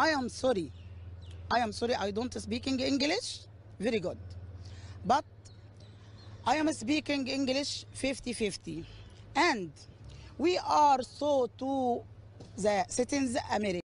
I am sorry. I am sorry I don't speaking English very good. But I am speaking English 50-50. And we are so to the citizens America.